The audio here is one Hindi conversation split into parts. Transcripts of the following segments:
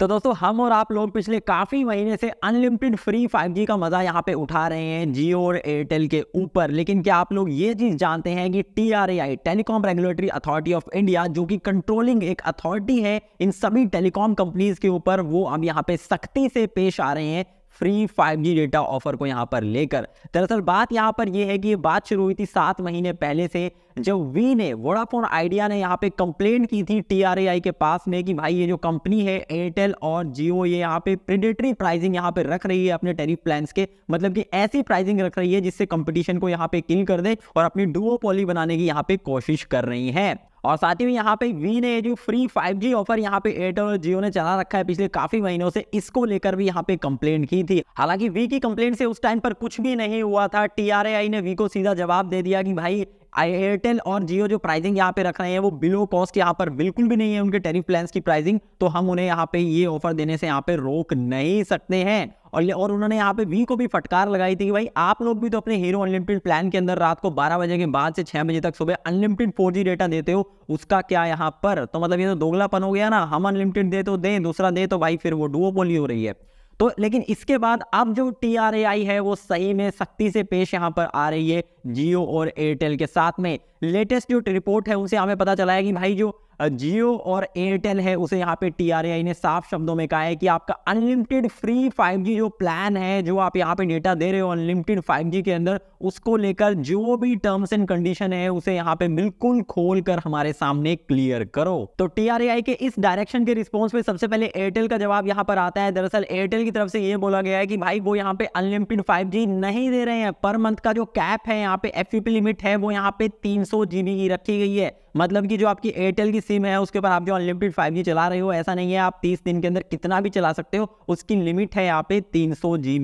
तो दोस्तों हम और आप लोग पिछले काफ़ी महीने से अनलिमिटेड फ्री 5G का मज़ा यहाँ पे उठा रहे हैं जियो और एयरटेल के ऊपर लेकिन क्या आप लोग ये चीज़ जानते हैं कि T R I telecom regulatory authority of India जो कि कंट्रोलिंग एक अथॉरिटी है इन सभी टेलीकॉम कंपनीज़ के ऊपर वो अब यहाँ पे सख्ती से पेश आ रहे हैं फ्री 5G डेटा ऑफर को यहाँ पर लेकर दरअसल बात यहाँ पर यह है कि ये बात शुरू हुई थी सात महीने पहले से जब वी ने वोडाफोन आइडिया ने यहाँ पे कंप्लेन की थी टी के पास में कि भाई ये जो कंपनी है एयरटेल और जियो ये यहाँ पे प्रिडेटरी प्राइजिंग यहाँ पे रख रही है अपने टेरिफ प्लान के मतलब कि ऐसी प्राइजिंग रख रही है जिससे कंपटीशन को यहाँ पे किल कर दे और अपनी डुओ बनाने की यहाँ पे कोशिश कर रही है और साथ ही यहाँ पे वी ने जो फ्री 5G ऑफर यहाँ पे एयरटेल और जियो ने चला रखा है पिछले काफी महीनों से इसको लेकर भी यहाँ पे कंप्लेन की थी हालांकि वी की कंप्लेन से उस टाइम पर कुछ भी नहीं हुआ था टी ने वी को सीधा जवाब दे दिया कि भाई एयरटेल और जियो जो प्राइसिंग यहाँ पे रख रहे हैं वो बिलो कॉस्ट यहाँ पर बिल्कुल भी नहीं है उनके टेरिफ प्लान की प्राइसिंग तो हम उन्हें यहाँ पे ये ऑफर देने से यहाँ पे रोक नहीं सकते हैं और और उन्होंने यहाँ पे वी को भी फटकार लगाई थी कि भाई आप लोग भी तो अपने हीरो अनलिमिटेड प्लान के अंदर रात को 12 बजे के बाद से 6 बजे तक सुबह अनलिमिटेड 4G डेटा देते हो उसका क्या यहाँ पर तो मतलब ये तो दोगलापन हो गया ना हम अनलिमिटेड दे तो दें दूसरा दे तो भाई फिर वो डुओपोली हो रही है तो लेकिन इसके बाद अब जो टी आर ए आई है वो सही में सख्ती से पेश यहाँ पर आ रही है जियो और एयरटेल के साथ में लेटेस्ट जो रिपोर्ट है उसे हमें पता चला है कि भाई जो जियो और एयरटेल है उसे यहाँ पे टी ने साफ शब्दों में कहा है कि आपका अनलिमिटेड फ्री 5G जो प्लान है जो आप यहाँ पे डेटा दे रहे हो अनलिमिटेड 5G के अंदर उसको लेकर जो भी टर्म्स एंड कंडीशन है उसे यहाँ पे बिल्कुल खोल कर हमारे सामने क्लियर करो तो टी के इस डायरेक्शन के रिस्पॉन्स में सबसे पहले एयरटेल का जवाब यहाँ पर आता है दरअसल एयरटेल की तरफ से ये बोला गया है कि भाई वो यहाँ पे अनलिमिटेड फाइव नहीं दे रहे हैं पर मंथ का जो कैप है यहाँ पे एफ लिमिट है वो यहाँ पे तीन सौ की रखी गई है मतलब कि जो आपकी एयरटेल की सिम है उसके ऊपर आप जो अनलिमिटेड फाइव चला रहे हो ऐसा नहीं है आप तीस दिन के अंदर कितना भी चला सकते हो उसकी लिमिट है यहाँ पे तीन सौ की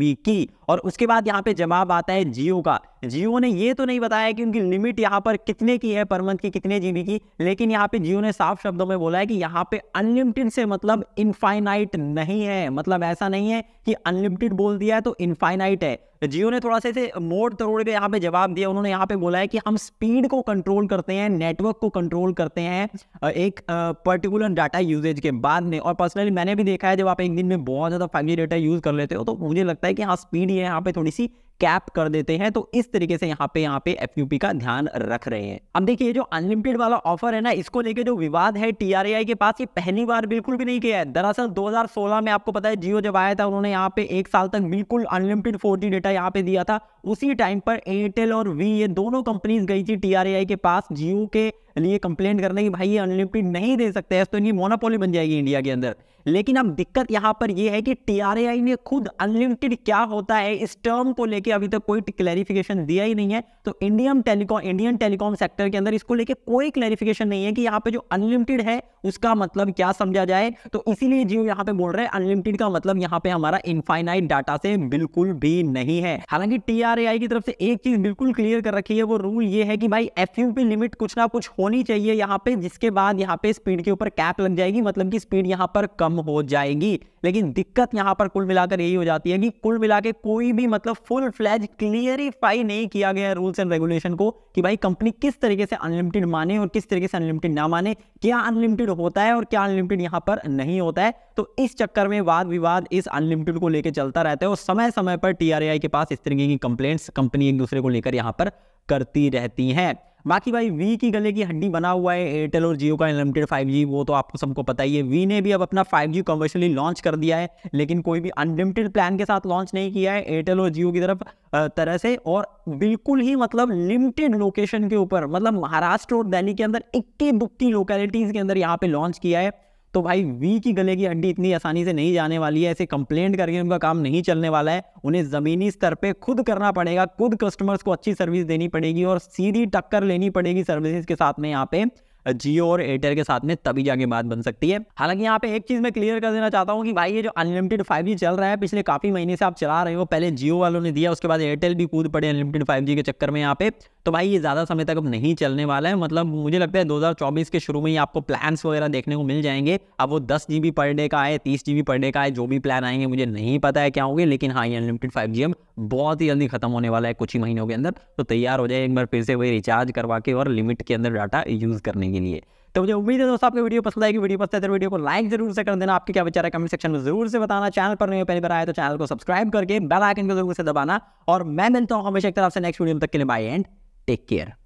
और उसके बाद यहाँ पे जवाब आता है जियो का जियो ने ये तो नहीं बताया कि उनकी लिमिट यहाँ पर कितने की है पर मंथ की कितने जीबी की लेकिन यहाँ पे जियो ने साफ शब्दों में बोला है कि यहाँ पे अनलिमिटेड से मतलब इनफाइनाइट नहीं है मतलब ऐसा नहीं है कि अनलिमिटेड बोल दिया है तो इनफाइनाइट है जियो ने थोड़ा सा मोड़ तोड़ के यहाँ पे जवाब दिया उन्होंने यहाँ पे बोला है कि हम स्पीड को कंट्रोल करते हैं नेटवर्क को कंट्रोल करते हैं एक पर्टिकुलर डाटा यूजेज के बाद में और पर्सनली मैंने भी देखा है जब आप एक दिन में बहुत ज़्यादा फाइव डाटा यूज़ कर लेते हो तो मुझे लगता है कि हाँ स्पीड लिए यहाँ पे थोड़ी सी कैप कर देते हैं तो इस तरीके से यहाँ पे यहाँ पे एफ का ध्यान रख रहे हैं अब देखिए जो अनलिमिटेड वाला ऑफर है ना इसको लेके जो विवाद है टीआरएआई के पास ये पहली बार बिल्कुल भी नहीं किया है दरअसल 2016 में आपको पता है जियो जब आया था उन्होंने यहाँ पे एक साल तक बिल्कुल अनलिमिटेड फोर डेटा यहाँ पे दिया था उसी टाइम पर एयरटेल और वी ये दोनों कंपनीज गई थी टीआरएआई के पास जियो के लिए कंप्लेंट करने की भाई ये अनलिमिटेड नहीं दे सकते हैं तो इनकी मोनोपोली बन जाएगी इंडिया के अंदर लेकिन अब दिक्कत यहाँ पर ये है कि टीआरएआई ने खुद अनलिमिटेड क्या होता है इस टर्म को लेकर अभी तक तो कोई क्लैरिफिकेशन दिया ही नहीं है तो Indian telecom Indian telecom sector के अंदर इसको लेकर कोई क्लैरिफिकेशन नहीं है कि यहाँ पे जो अनलिमिटेड है उसका मतलब क्या समझा जाए तो इसीलिए जियो यहाँ पे बोल रहे हैं अनलिमिटेड का मतलब यहाँ पे हमारा इनफाइनाइट डाटा से बिल्कुल भी नहीं है हालांकि टी आर की तरफ से एक चीज बिल्कुल क्लियर कर रखी है वो रूल ये है कि भाई एफ की लिमिट कुछ ना कुछ होनी चाहिए यहाँ पे जिसके बाद यहाँ पे स्पीड के ऊपर कैप लग जाएगी मतलब कि स्पीड यहाँ पर कम हो जाएगी लेकिन दिक्कत यहाँ पर कुल मिलाकर यही हो जाती है कि कुल मिला के कोई भी मतलब फुल फ्लैज क्लियरिफाई नहीं किया गया है रूल्स एंड रेगुलेशन को कि भाई कंपनी किस तरीके से अनलिमिटेड माने और किस तरीके से अनलिमिटेड ना माने क्या अनलिमिटेड होता है और क्या अनलिमिटेड यहाँ पर नहीं होता है तो इस चक्कर में वाद विवाद इस अनलिमिटेड को लेकर चलता रहता है और समय समय पर टीआरएआई के पास इस तरीके की कंप्लेन कंप्लेंट्स कंपनी एक दूसरे को लेकर यहाँ पर करती रहती हैं बाकी भाई वी की गले की हड्डी बना हुआ है एयरटेल और जियो का अनलिमिटेड 5G वो तो आपको सबको पता ही है वी ने भी अब अपना 5G कमर्शियली लॉन्च कर दिया है लेकिन कोई भी अनलिमिटेड प्लान के साथ लॉन्च नहीं किया है एयरटेल और जियो की तरफ तरह से और बिल्कुल ही मतलब लिमिटेड लोकेशन के ऊपर मतलब महाराष्ट्र और दिल्ली के अंदर इक्की दुक्की लोकेलिटीज़ के अंदर यहाँ पे लॉन्च किया है तो भाई वी की गले की हड्डी इतनी आसानी से नहीं जाने वाली है ऐसे कंप्लेंट करके उनका काम नहीं चलने वाला है उन्हें ज़मीनी स्तर पे खुद करना पड़ेगा खुद कस्टमर्स को अच्छी सर्विस देनी पड़ेगी और सीधी टक्कर लेनी पड़ेगी सर्विसेज के साथ में यहाँ पे जियो और एयरटेल के साथ में तभी जाके बात बन सकती है हालांकि यहाँ पे एक चीज़ मैं क्लियर कर देना चाहता हूँ कि भाई ये जो अनलिमिटेड 5G चल रहा है पिछले काफ़ी महीने से आप चला रहे हो पहले जियो वालों ने दिया उसके बाद एयरटेल भी कूद पड़े अनलिमिटेड 5G के चक्कर में यहाँ पे तो भाई ये ज़्यादा समय तक अब नहीं चलने वाला है मतलब मुझे लगता है 2024 के शुरू में ही आपको प्लान्स वगैरह देखने को मिल जाएंगे अब वो दस जी पर डे का है तीस जी पर डे का है जो भी प्लान आएंगे मुझे नहीं पता है क्या होंगे लेकिन हाँ ये अनलिमिटेड फाइव बहुत ही जल्दी खत्म होने वाला है कुछ ही महीनों के अंदर तो तैयार हो जाए एक बार फिर से वही रिचार्ज करवा के और लिमिट के अंदर डाटा यूज़ करने के लिए तो मुझे उम्मीद है दोस्तों आपको वीडियो पसंद आएगी वीडियो पसंद है तो वीडियो को लाइक जरूर से कर देना आपके क्या विचार है कमेंट सेक्शन में जरूर से बताना चैनल पर नहीं पहली बार आया तो चैनल को सब्सक्राइब करके बेल आइकन को जरूर से दबाना और मैं मिलता हूँ हमेशा एक तरफ से नेक्स्ट वीडियो तक के लिए बाय एंड Take care.